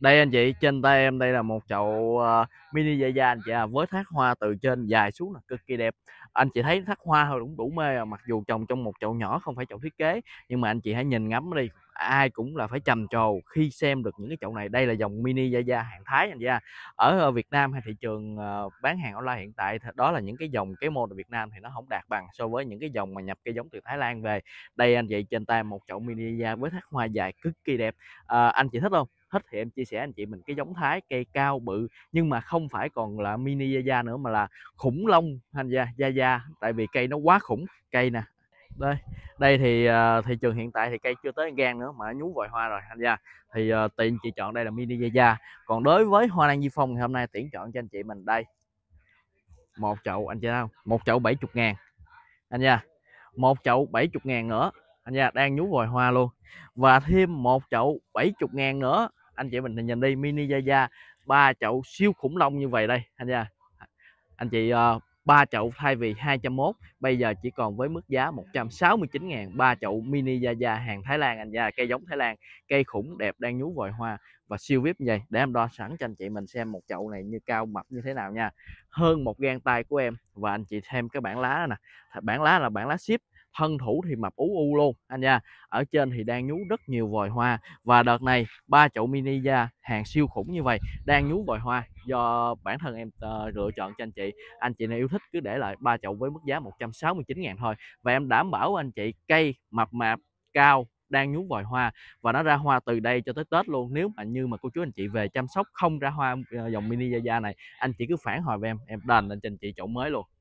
đây anh chị trên tay em đây là một chậu uh, mini dây da anh chị à với thác hoa từ trên dài xuống là cực kỳ đẹp anh chị thấy thác hoa thôi cũng đủ mê rồi. mặc dù trồng trong một chậu nhỏ không phải chậu thiết kế nhưng mà anh chị hãy nhìn ngắm đi ai cũng là phải trầm trồ khi xem được những cái chậu này đây là dòng mini da da hàng thái anh chị à ở ờ, Việt Nam hay thị trường ờ, bán hàng online hiện tại đó là những cái dòng cái mô ở Việt Nam thì nó không đạt bằng so với những cái dòng mà nhập cây giống từ Thái Lan về đây anh chị trên tay một chậu mini da với thác hoa dài cực kỳ đẹp à, anh chị thích không thích thì em chia sẻ anh chị mình cái giống thái cây cao bự nhưng mà không phải còn là mini da da nữa mà là khủng long thành da da da tại vì cây nó quá khủng cây nè đây đây thì uh, thị trường hiện tại thì cây chưa tới gan nữa mà nhú vòi hoa rồi anh gia thì uh, ờ, tiện chị chọn đây là mini da da còn đối với hoa lan di phong thì hôm nay tiện chọn cho anh chị mình đây một chậu anh chị thấy không một chậu 70 ngàn anh nha một chậu 70 ngàn nữa anh nha đang nhú vòi hoa luôn và thêm một chậu 70 ngàn nữa anh chị mình nhìn đi mini Yaya ba chậu siêu khủng long như vậy đây anh nha anh chị ờ, ba uh, chậu thay vì 201 bây giờ chỉ còn với mức giá 169 ngàn ba chậu mini Yaya hàng Thái Lan anh nha cây giống Thái Lan cây khủng đẹp đang nhú vòi hoa và siêu vip như vậy để em đo sẵn cho anh chị mình xem một chậu này như cao mập như thế nào nha hơn một gang tay của em và anh chị thêm cái bảng lá nè bảng lá là bảng lá ship thân thủ thì mập ú u luôn anh nha ở trên thì đang nhú rất nhiều vòi hoa và đợt này ba chậu mini da hàng siêu khủng như vậy đang nhú vòi hoa do bản thân em uh, lựa chọn cho anh chị anh chị nào yêu thích cứ để lại ba chậu với mức giá 169 ngàn thôi và em đảm bảo anh chị cây mập mạp cao đang nhú vòi hoa và nó ra hoa từ đây cho tới Tết luôn nếu mà như mà cô chú anh chị về chăm sóc không ra hoa ờ, dòng mini da da này anh chị cứ phản hồi với em em đền lên cho anh chị chậu mới luôn